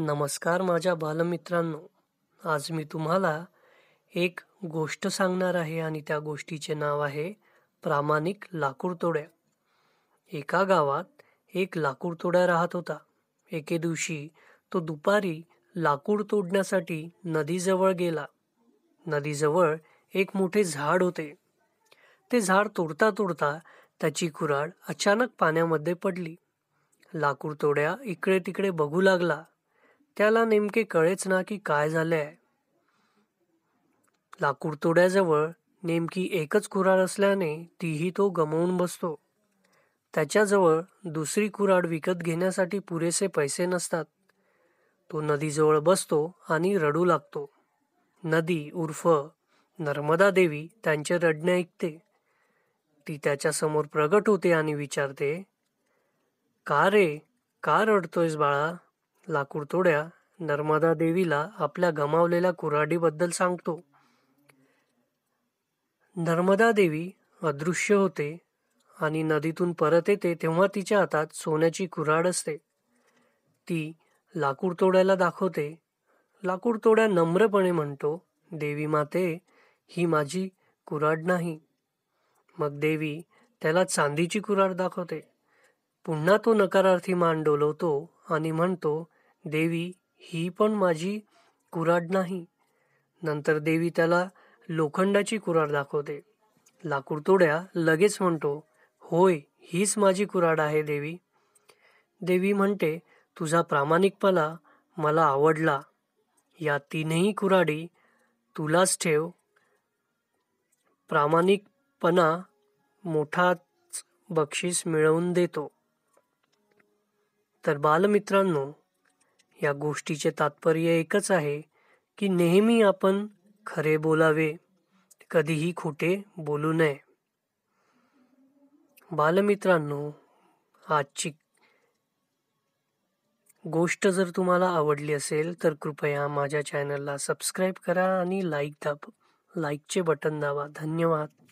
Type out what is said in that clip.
नमस्कार माझ्या बालमित्रांनो आज मी तुम्हाला एक गोष्ट सांगणार आहे आणि त्या गोष्टीचे नाव आहे प्रामाणिक लाकूडतोड्या एका गावात एक तोड्या राहत होता एके दिवशी तो दुपारी लाकूड तोडण्यासाठी नदीजवळ गेला नदीजवळ एक मोठे झाड होते ते झाड तोडता तोडता त्याची कुराड अचानक पाण्यामध्ये पडली तोड्या इकडे तिकडे बघू लागला त्याला नेमके कळेच ना की काय झाले आहे लाकूडतोड्याजवळ नेमकी एकच कुराड असल्याने तीही तो गमवून बसतो त्याच्याजवळ दुसरी कुराड विकत घेण्यासाठी पुरेसे पैसे नसतात तो नदीजवळ बसतो आणि रडू लागतो नदी उर्फ नर्मदा देवी त्यांचे रडणे ऐकते ती त्याच्यासमोर प्रगट होते आणि विचारते का रे का रडतोयस बाळा लाकूडतोड्या नर्मदा देवीला आपल्या गमावलेल्या कुऱ्हाडीबद्दल सांगतो नर्मदा देवी अदृश्य होते आणि नदीतून परत येते तेव्हा तिच्या हातात सोन्याची कुऱ्हाड असते ती लाकूडतोड्याला दाखवते लाकूडतोड्या नम्रपणे म्हणतो देवी माते ही माझी कुऱ्हाड नाही मग देवी त्याला चांदीची कुऱ्हाड दाखवते पुन्हा तो नकारार्थी मान डोलवतो आणि म्हणतो देवी ही पण माझी कुराड नाही नंतर देवी त्याला लोखंडाची कुराड दाखवते लाकूडतोड्या लगेच म्हणतो होय हीच माझी कुराड आहे देवी देवी म्हणते तुझा प्रामाणिकपणा मला आवडला या तीनही कुराडी तुलाच ठेव प्रामाणिकपणा मोठाच बक्षीस मिळवून देतो तर बालमित्रांनो या गोष्टीचे तात्पर्य एकच आहे की नेहमी आपण खरे बोलावे कधीही खोटे बोलू नये बालमित्रांनो आजची गोष्ट जर तुम्हाला आवडली असेल तर कृपया माझ्या चॅनलला सबस्क्राईब करा आणि लाईक दाब लाईकचे बटन दाबा धन्यवाद